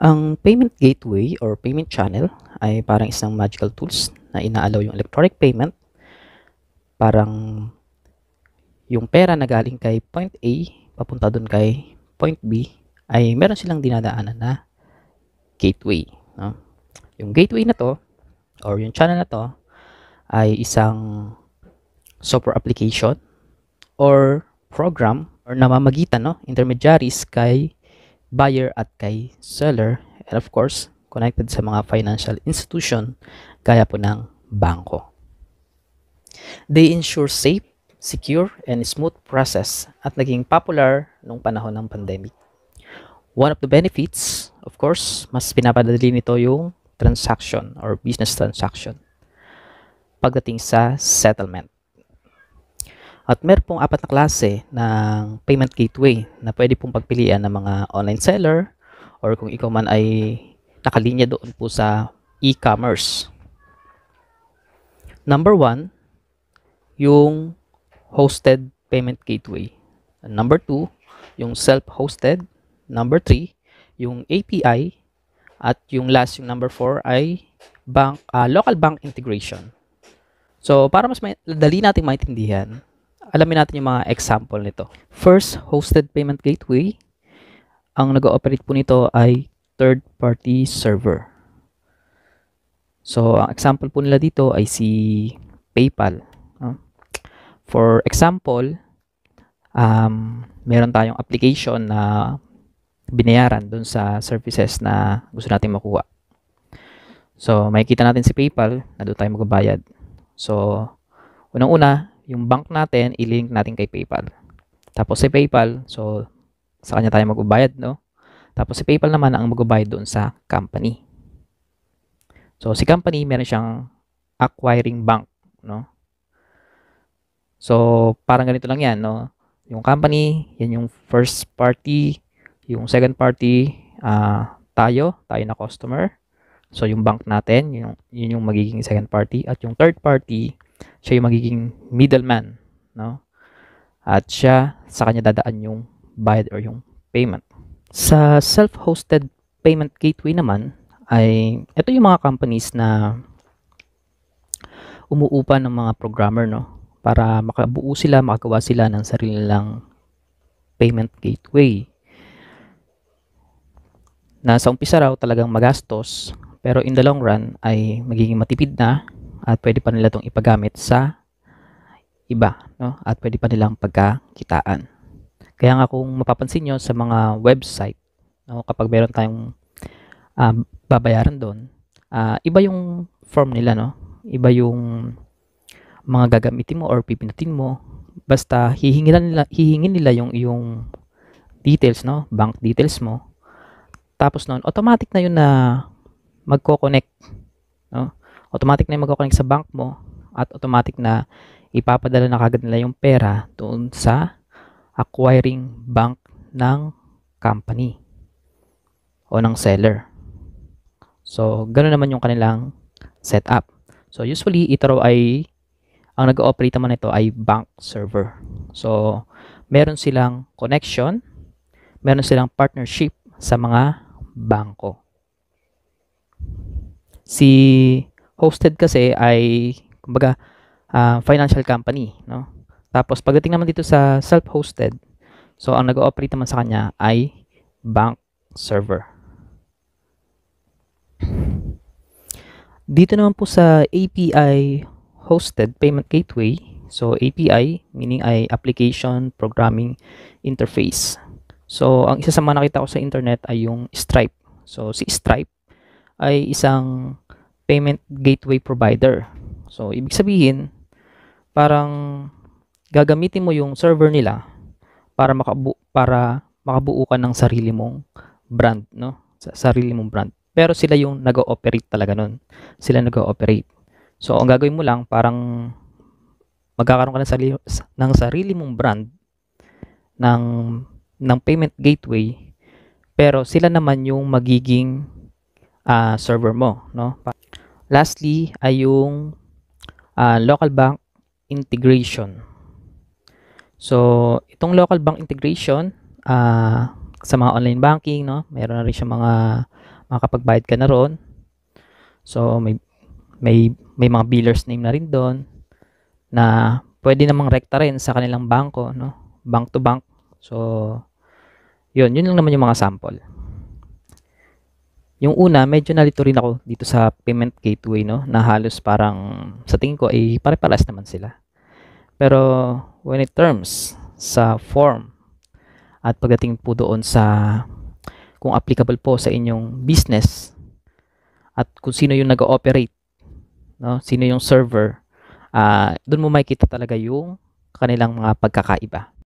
Ang payment gateway or payment channel ay parang isang magical tools na inaalaw yung electronic payment. Parang yung pera na galing kay point A papunta doon kay point B ay meron silang dinadaanan na gateway. No? Yung gateway na to or yung channel na to ay isang software application or program or namamagitan no intermediaries kay buyer at kay seller and of course connected sa mga financial institution gaya po ng bangko. They ensure safe, secure, and smooth process at naging popular nung panahon ng pandemic. One of the benefits, of course, mas pinapadali nito yung transaction or business transaction pagdating sa settlement. At meron pong apat na klase ng payment gateway na pwede pong pagpilian ng mga online seller or kung ikaw man ay nakalinya doon po sa e-commerce. Number one, yung hosted payment gateway. Number two, yung self-hosted. Number three, yung API. At yung last, yung number four ay bank, uh, local bank integration. So, para mas madali nating maintindihan, alamin natin yung mga example nito. First, hosted payment gateway. Ang nag-ooperate po nito ay third-party server. So, ang example po nila dito ay si PayPal. For example, um, meron tayong application na binayaran dun sa services na gusto natin makuha. So, makikita natin si PayPal na doon tayo magbabayad. So, unang-una, yung bank natin, ilink natin kay PayPal. Tapos si PayPal, so sa kanya tayo magbabayad, no? Tapos si PayPal naman ang magbabayad doon sa company. So si company, meron siyang acquiring bank, no? So parang ganito lang 'yan, no? Yung company, 'yan yung first party, yung second party, uh, tayo, tayo na customer. So yung bank natin, yung, yun yung magiging second party at yung third party, siya yung magiging middleman, no? At siya sa kanya dadaan yung bayad or yung payment. Sa self-hosted payment gateway naman ay ito yung mga companies na umuupa ng mga programmer no para makabuo sila, makagawa sila ng sarili nilang payment gateway. Na sa umpisa raw talagang magastos pero in the long run ay magiging matipid na at pwede pa nila itong ipagamit sa iba no? at pwede pa nilang pagkakitaan. Kaya nga kung mapapansin nyo sa mga website, no? kapag meron tayong uh, babayaran doon, uh, iba yung form nila, no? iba yung mga gagamitin mo or pipindutin mo. Basta hihingi nila, hihingin nila yung yung details, no? bank details mo. Tapos noon, automatic na yun na magko-connect. No? Automatic na yung magko-connect sa bank mo at automatic na ipapadala na kagad nila yung pera doon sa acquiring bank ng company o ng seller. So, ganoon naman yung kanilang setup. So, usually, itro ay ang nag-ooperate naman ito ay bank server. So, meron silang connection, meron silang partnership sa mga bangko. Si hosted kasi ay kumbaga uh, financial company, no? Tapos pagdating naman dito sa self-hosted, so ang nag-ooperate naman sa kanya ay bank server. Dito naman po sa API hosted payment gateway, so API meaning ay application programming interface. So ang isa sa mga nakita ko sa internet ay yung Stripe. So si Stripe ay isang payment gateway provider. So, ibig sabihin, parang gagamitin mo yung server nila para makabu para makabuo ka ng sarili mong brand, no? Sa sarili mong brand. Pero sila yung nag-ooperate talaga nun. Sila nag-ooperate. So, ang gagawin mo lang, parang magkakaroon ka ng sarili, ng sarili mong brand ng, ng payment gateway pero sila naman yung magiging uh, server mo, no? Pa- Lastly ay yung uh, local bank integration. So, itong local bank integration uh, sa mga online banking, no? Meron na rin siya mga makakapagbayad ka na roon. So, may may may mga biller's name na rin doon na pwede namang rekta rin sa kanilang bangko, no? Bank to bank. So, yun, yun lang naman yung mga sample. Yung una, medyo nalito rin ako dito sa payment gateway, no? Na halos parang, sa tingin ko, ay eh, pare-paras naman sila. Pero, when it terms sa form, at pagdating po doon sa kung applicable po sa inyong business, at kung sino yung nag-ooperate, no? Sino yung server, uh, doon mo makikita talaga yung kanilang mga pagkakaiba.